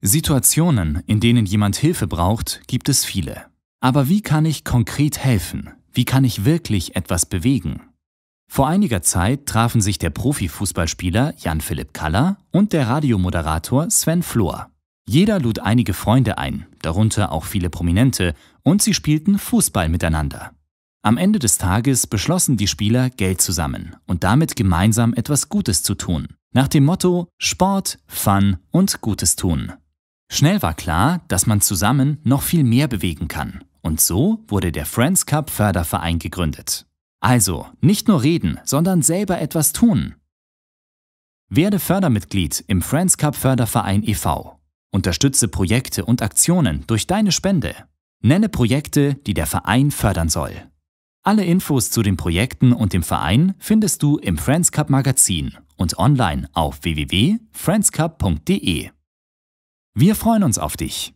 Situationen, in denen jemand Hilfe braucht, gibt es viele. Aber wie kann ich konkret helfen? Wie kann ich wirklich etwas bewegen? Vor einiger Zeit trafen sich der Profifußballspieler Jan-Philipp Kaller und der Radiomoderator Sven Flohr. Jeder lud einige Freunde ein, darunter auch viele Prominente, und sie spielten Fußball miteinander. Am Ende des Tages beschlossen die Spieler, Geld zu sammeln und damit gemeinsam etwas Gutes zu tun. Nach dem Motto Sport, Fun und Gutes tun. Schnell war klar, dass man zusammen noch viel mehr bewegen kann. Und so wurde der Friends Cup Förderverein gegründet. Also, nicht nur reden, sondern selber etwas tun. Werde Fördermitglied im Friends Cup Förderverein e.V. Unterstütze Projekte und Aktionen durch deine Spende. Nenne Projekte, die der Verein fördern soll. Alle Infos zu den Projekten und dem Verein findest du im Friends Cup Magazin und online auf www.friendscup.de. Wir freuen uns auf dich.